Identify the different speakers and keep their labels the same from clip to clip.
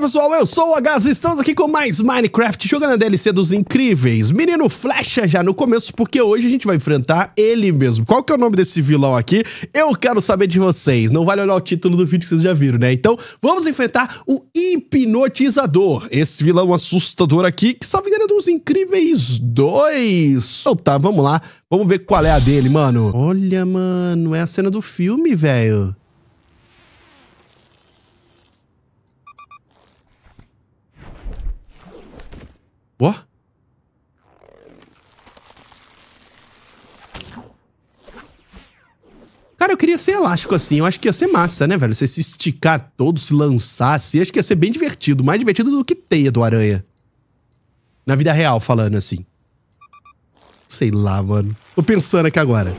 Speaker 1: Fala pessoal, eu sou o Agaz e estamos aqui com mais Minecraft, jogando a DLC dos incríveis. Menino Flecha já no começo, porque hoje a gente vai enfrentar ele mesmo. Qual que é o nome desse vilão aqui? Eu quero saber de vocês. Não vale olhar o título do vídeo que vocês já viram, né? Então, vamos enfrentar o Hipnotizador, esse vilão assustador aqui, que só engano é dos incríveis 2. Soltar, então tá, vamos lá. Vamos ver qual é a dele, mano. Olha, mano, é a cena do filme, velho. Ó. Cara, eu queria ser elástico assim. Eu acho que ia ser massa, né, velho? Você se esticar todo, se lançar assim. Acho que ia ser bem divertido. Mais divertido do que teia do aranha. Na vida real, falando assim. Sei lá, mano. Tô pensando aqui agora.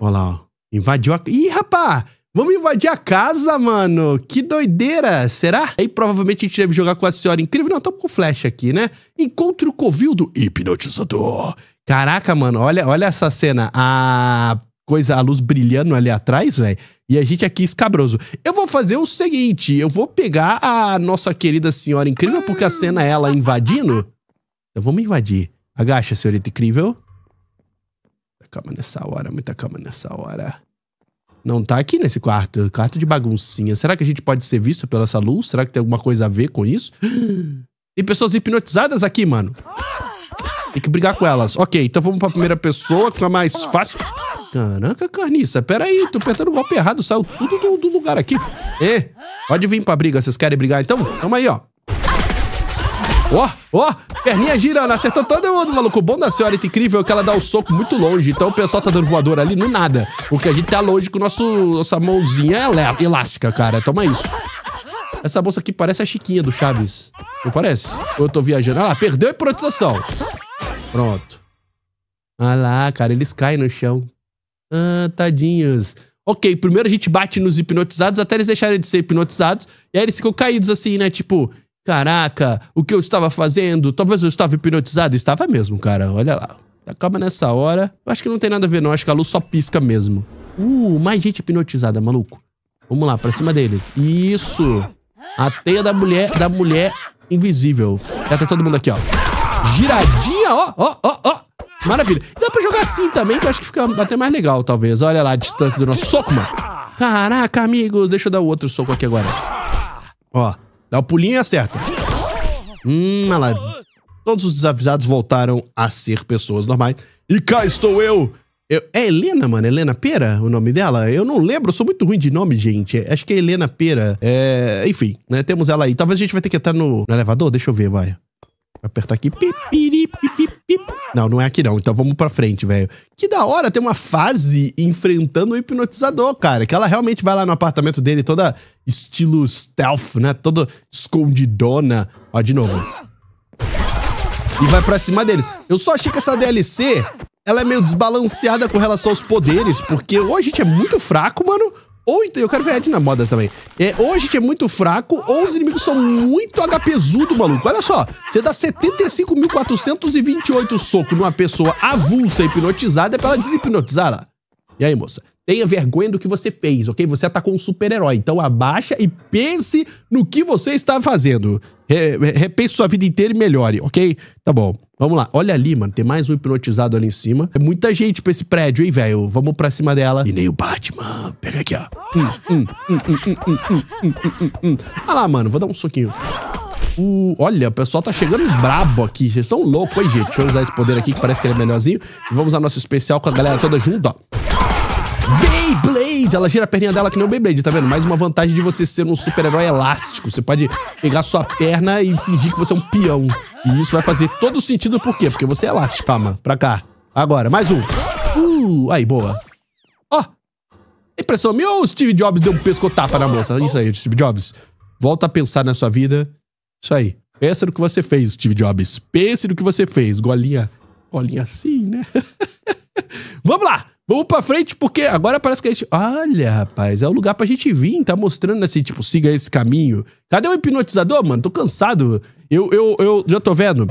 Speaker 1: Olha lá, ó. Invadiu a... Ih, rapá! Vamos invadir a casa, mano. Que doideira, será? Aí provavelmente a gente deve jogar com a senhora incrível. Não, estamos com flash aqui, né? Encontre o covil do hipnotizador. Caraca, mano, olha, olha essa cena. A coisa, a luz brilhando ali atrás, velho. E a gente aqui escabroso. Eu vou fazer o seguinte, eu vou pegar a nossa querida senhora incrível, porque a cena é ela invadindo. Então vamos invadir. Agacha, senhorita incrível. Muita calma nessa hora, muita calma nessa hora não tá aqui nesse quarto, quarto de baguncinha. Será que a gente pode ser visto pela essa luz? Será que tem alguma coisa a ver com isso? Tem pessoas hipnotizadas aqui, mano. Tem que brigar com elas. Ok, então vamos pra primeira pessoa, que fica é mais fácil. Caraca, carniça, aí, tô apertando o golpe errado, saiu tudo do, do lugar aqui. E pode vir pra briga, vocês querem brigar então? Tamo aí, ó. Ó, ó, perninha girando, né? acertou todo mundo, maluco. O bom da senhora incrível é que ela dá o um soco muito longe, então o pessoal tá dando voador ali no é nada. Porque a gente tá longe com nosso, nossa mãozinha é elástica, cara. Toma isso. Essa bolsa aqui parece a Chiquinha do Chaves. Não parece? Ou eu tô viajando? Olha lá, perdeu a hipnotização. Pronto. Olha lá, cara, eles caem no chão. Ah, tadinhos. Ok, primeiro a gente bate nos hipnotizados até eles deixarem de ser hipnotizados. E aí eles ficam caídos assim, né? Tipo, Caraca, o que eu estava fazendo? Talvez eu estava hipnotizado. Estava mesmo, cara. Olha lá. Acaba tá nessa hora. Eu acho que não tem nada a ver, não. acho que a luz só pisca mesmo. Uh, mais gente hipnotizada, maluco. Vamos lá, pra cima deles. Isso. A teia da mulher, da mulher invisível. Já tá tem todo mundo aqui, ó. Giradinha, ó, ó, ó, ó. Maravilha. Dá pra jogar assim também, que eu acho que fica até mais legal, talvez. Olha lá a distância do nosso soco, mano. Caraca, amigos. Deixa eu dar o outro soco aqui agora. Ó. Dá o um pulinho e acerta. Hum, olha lá. Todos os desavisados voltaram a ser pessoas normais. E cá estou eu. eu. É Helena, mano? Helena Pera o nome dela? Eu não lembro, eu sou muito ruim de nome, gente. É, acho que é Helena Pera. É, enfim, né? Temos ela aí. Talvez a gente vai ter que entrar no, no elevador. Deixa eu ver, vai. Apertar aqui. Pipiri, pipiri. Não, não é aqui não. Então vamos pra frente, velho. Que da hora ter uma fase enfrentando o hipnotizador, cara. Que ela realmente vai lá no apartamento dele toda estilo stealth, né? Toda escondidona. Ó, de novo. E vai pra cima deles. Eu só achei que essa DLC, ela é meio desbalanceada com relação aos poderes, porque ou a gente é muito fraco, mano, ou então, eu quero ver Edna Modas também. É, ou a gente é muito fraco, ou os inimigos são muito HPzudo, maluco. Olha só, você dá 75.428 socos numa pessoa avulsa hipnotizada é pra ela deshipnotizar ela. E aí, moça? Tenha vergonha do que você fez, ok? Você atacou um super-herói. Então abaixa e pense no que você está fazendo. Re repense sua vida inteira e melhore, ok? Tá bom. Vamos lá. Olha ali, mano. Tem mais um hipnotizado ali em cima. É muita gente pra esse prédio, hein, velho? Vamos pra cima dela. E nem o Batman. Pega aqui, ó. Hum, hum, hum, ah lá, mano. Vou dar um soquinho. Uh, olha, o pessoal tá chegando brabo aqui. Vocês estão loucos, hein, gente? Deixa eu usar esse poder aqui que parece que ele é melhorzinho. E vamos usar nosso especial com a galera toda junto, ó. Beyblade! Ela gira a perninha dela que nem o Beyblade, tá vendo? Mais uma vantagem de você ser um super-herói elástico. Você pode pegar sua perna e fingir que você é um peão. E isso vai fazer todo sentido por quê? Porque você é elástico. Calma, pra cá. Agora, mais um. Uh, aí, boa. Ó! Oh, impressão minha ou o Steve Jobs deu um pescotapa na moça? Isso aí, Steve Jobs. Volta a pensar na sua vida. Isso aí. Pensa no que você fez, Steve Jobs. Pense no que você fez. Golinha. Golinha assim, né? Vamos lá! Vamos pra frente, porque agora parece que a gente. Olha, rapaz, é o lugar pra gente vir, tá mostrando assim, tipo, siga esse caminho. Cadê o hipnotizador, mano? Tô cansado. Eu, eu, eu já tô vendo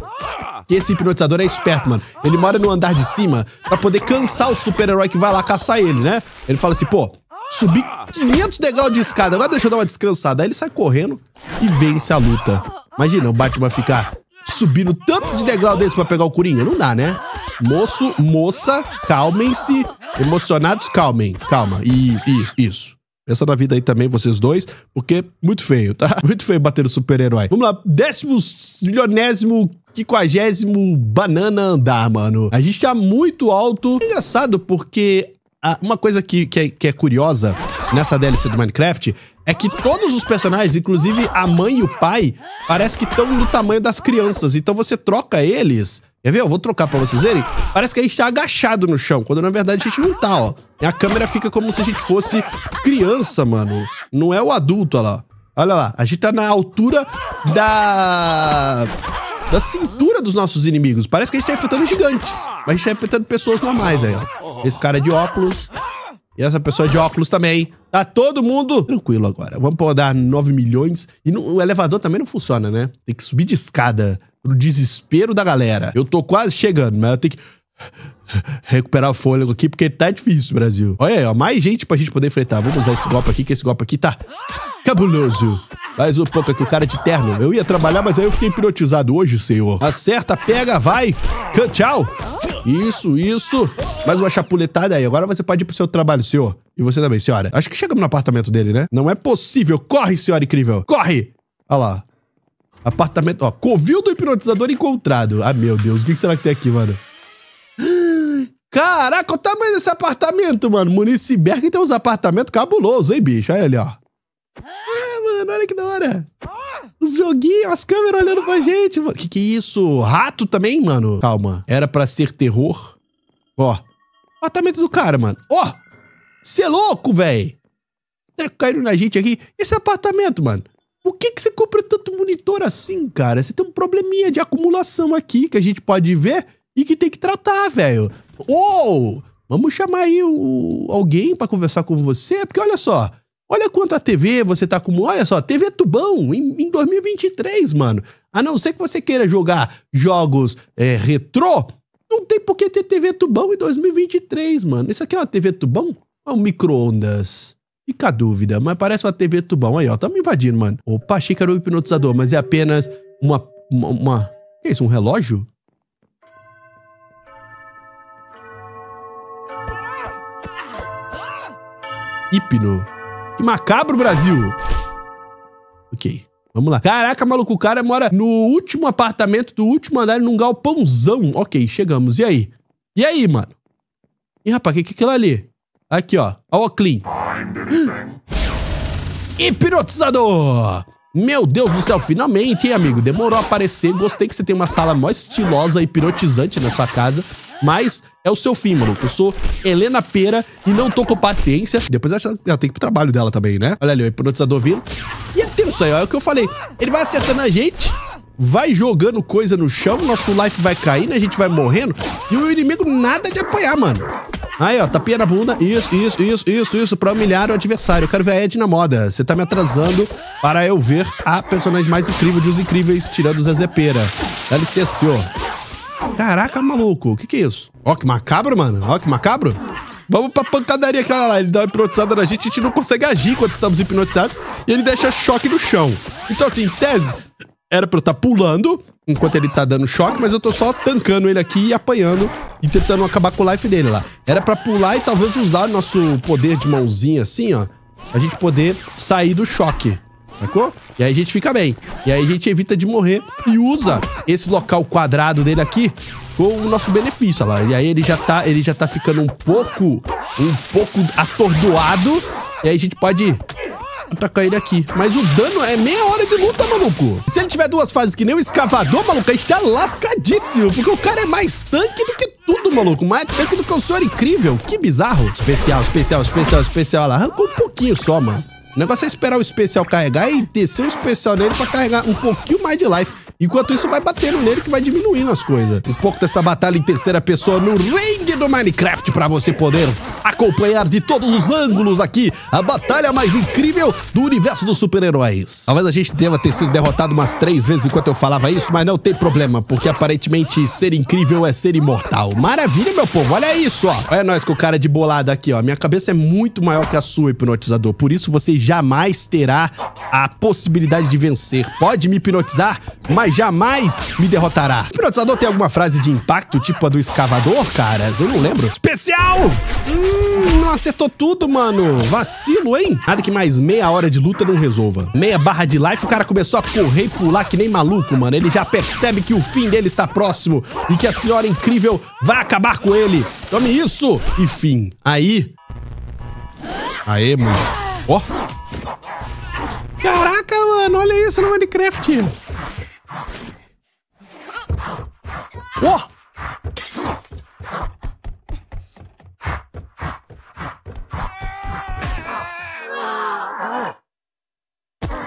Speaker 1: que esse hipnotizador é esperto, mano. Ele mora no andar de cima pra poder cansar o super-herói que vai lá caçar ele, né? Ele fala assim, pô, subi 500 degraus de escada, agora deixa eu dar uma descansada. Aí ele sai correndo e vence a luta. Imagina o Batman ficar subindo tanto de degrau desse pra pegar o Coringa. Não dá, né? Moço, moça, calmem-se. Emocionados, calmem, calma. Isso, isso, isso. Pensa na vida aí também, vocês dois, porque muito feio, tá? Muito feio bater o super-herói. Vamos lá, décimo, milionésimo, quinquagésimo banana andar, mano. A gente tá muito alto. É engraçado porque uma coisa que, que é, que, é, curiosa nessa DLC do Minecraft é que todos os personagens, inclusive a mãe e o pai, parece que estão do tamanho das crianças. Então você troca eles Quer ver? Eu vou trocar pra vocês verem. Parece que a gente tá agachado no chão, quando na verdade a gente não tá, ó. E a câmera fica como se a gente fosse criança, mano. Não é o adulto, olha lá. Olha lá, a gente tá na altura da... Da cintura dos nossos inimigos. Parece que a gente tá enfrentando gigantes. Mas a gente tá enfrentando pessoas normais aí, ó. Esse cara é de óculos. E essa pessoa é de óculos também. Tá todo mundo tranquilo agora. Vamos dar 9 milhões. E no, o elevador também não funciona, né? Tem que subir de escada pro desespero da galera. Eu tô quase chegando, mas eu tenho que recuperar o fôlego aqui, porque tá difícil, Brasil. Olha aí, ó, mais gente pra gente poder enfrentar. Vamos usar esse golpe aqui, que esse golpe aqui tá cabuloso. Mais um pouco aqui, o cara de terno. Eu ia trabalhar, mas aí eu fiquei hipnotizado hoje, senhor. Acerta, pega, vai. Tchau. Isso, isso. Mais uma chapuletada aí. Agora você pode ir pro seu trabalho, senhor. E você também, senhora. Acho que chegamos no apartamento dele, né? Não é possível. Corre, senhora incrível. Corre. Olha lá. Apartamento, ó. Covil do hipnotizador encontrado. Ah, meu Deus, o que será que tem aqui, mano? Caraca, o tamanho desse apartamento, mano. Municiberg tem uns apartamentos cabulosos, hein, bicho? Olha ali, ó. Ah, mano, olha que da hora. Os joguinhos, as câmeras olhando pra gente, mano. Que que é isso? Rato também, mano? Calma. Era pra ser terror? Ó. Apartamento do cara, mano. Ó. Cê é louco, velho. Caiu na gente aqui. Esse apartamento, mano. Por que, que você compra tanto monitor assim, cara? Você tem um probleminha de acumulação aqui que a gente pode ver e que tem que tratar, velho. Ou vamos chamar aí o, alguém para conversar com você, porque olha só, olha quanto a TV você tá com, olha só, TV tubão em, em 2023, mano. A não ser que você queira jogar jogos é, retrô, não tem por que ter TV tubão em 2023, mano. Isso aqui é uma TV tubão ou é um micro-ondas? Fica a dúvida, mas parece uma TV tubão. Aí, ó, tá me invadindo, mano. Opa, achei que era hipnotizador, mas é apenas uma... uma, uma... Que é isso, um relógio? Hipno. Que macabro, Brasil! Ok, vamos lá. Caraca, maluco, o cara mora no último apartamento do último andar num galpãozão. Ok, chegamos. E aí? E aí, mano? Ih, rapaz, o que, que é aquilo ali? Aqui, ó. Ó o clean. Hipnotizador! Meu Deus do céu, finalmente, hein, amigo? Demorou a aparecer. Gostei que você tem uma sala mó estilosa e pirotizante na sua casa. Mas é o seu fim, mano. Eu sou Helena Pera e não tô com paciência. Depois ela, ela tem que ir pro trabalho dela também, né? Olha ali, o hipnotizador vindo. E é aí, ó. É o que eu falei. Ele vai acertando a gente vai jogando coisa no chão, nosso life vai caindo, a gente vai morrendo. E o inimigo nada de apanhar, mano. Aí, ó, tapinha na bunda. Isso, isso, isso, isso, isso, pra humilhar o adversário. Eu quero ver a Ed na moda. Você tá me atrasando para eu ver a personagem mais incrível de os incríveis, tirando o Zezepeira. Dá licença, senhor. Caraca, maluco, o que que é isso? Ó, que macabro, mano. Ó, que macabro. Vamos pra pancadaria que olha lá, ele dá uma hipnotizada na gente, a gente não consegue agir quando estamos hipnotizados e ele deixa choque no chão. Então, assim, tese, era pra eu estar tá pulando enquanto ele tá dando choque, mas eu tô só tancando ele aqui e apanhando e tentando acabar com o life dele lá. Era pra pular e talvez usar nosso poder de mãozinha assim, ó. Pra gente poder sair do choque, sacou? E aí a gente fica bem. E aí a gente evita de morrer e usa esse local quadrado dele aqui com o nosso benefício, ó lá. E aí ele já tá, ele já tá ficando um pouco, um pouco atordoado. E aí a gente pode tu ele aqui. Mas o dano é meia hora de luta, maluco. Se ele tiver duas fases que nem o escavador, maluco, a gente tá lascadíssimo. Porque o cara é mais tanque do que tudo, maluco. Mais tanque do que o senhor incrível. Que bizarro. Especial, especial, especial, especial. Ela arrancou um pouquinho só, mano. O negócio é esperar o especial carregar e descer o especial nele pra carregar um pouquinho mais de life. Enquanto isso, vai batendo nele que vai diminuindo as coisas. Um pouco dessa batalha em terceira pessoa no ringue do Minecraft para você poder acompanhar de todos os ângulos aqui a batalha mais incrível do universo dos super-heróis. Talvez a gente deva ter sido derrotado umas três vezes enquanto eu falava isso, mas não tem problema, porque aparentemente ser incrível é ser imortal. Maravilha, meu povo, olha isso, ó. Olha nós com o cara de bolado aqui, ó. Minha cabeça é muito maior que a sua, hipnotizador. Por isso você jamais terá a possibilidade de vencer. Pode me hipnotizar, mas jamais me derrotará. O hipnotizador tem alguma frase de impacto, tipo a do escavador, caras? Eu não lembro. Especial! Hum, não acertou tudo, mano. Vacilo, hein? Nada que mais meia hora de luta não resolva. Meia barra de life, o cara começou a correr e pular que nem maluco, mano. Ele já percebe que o fim dele está próximo e que a senhora incrível vai acabar com ele. Tome isso! E fim. Aí... Aê, mano. Ó. Oh. Caraca, mano, olha isso no Minecraft. Ó!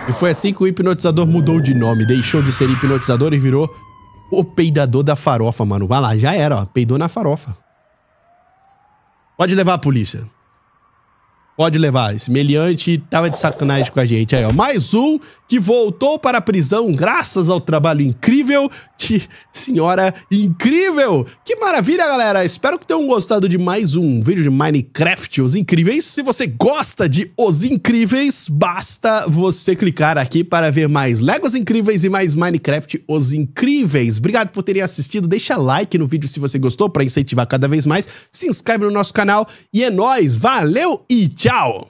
Speaker 1: E foi assim que o hipnotizador mudou de nome, deixou de ser hipnotizador e virou o peidador da farofa, mano. Vai lá, já era, ó. Peidou na farofa. Pode levar a polícia. Pode levar. Esse meliante tava de sacanagem com a gente. Aí, ó. Mais um que voltou para a prisão graças ao trabalho incrível de senhora incrível. Que maravilha, galera. Espero que tenham gostado de mais um vídeo de Minecraft Os Incríveis. Se você gosta de Os Incríveis, basta você clicar aqui para ver mais Legos Incríveis e mais Minecraft Os Incríveis. Obrigado por terem assistido. Deixa like no vídeo se você gostou para incentivar cada vez mais. Se inscreve no nosso canal e é nóis. Valeu e tchau. Ciao!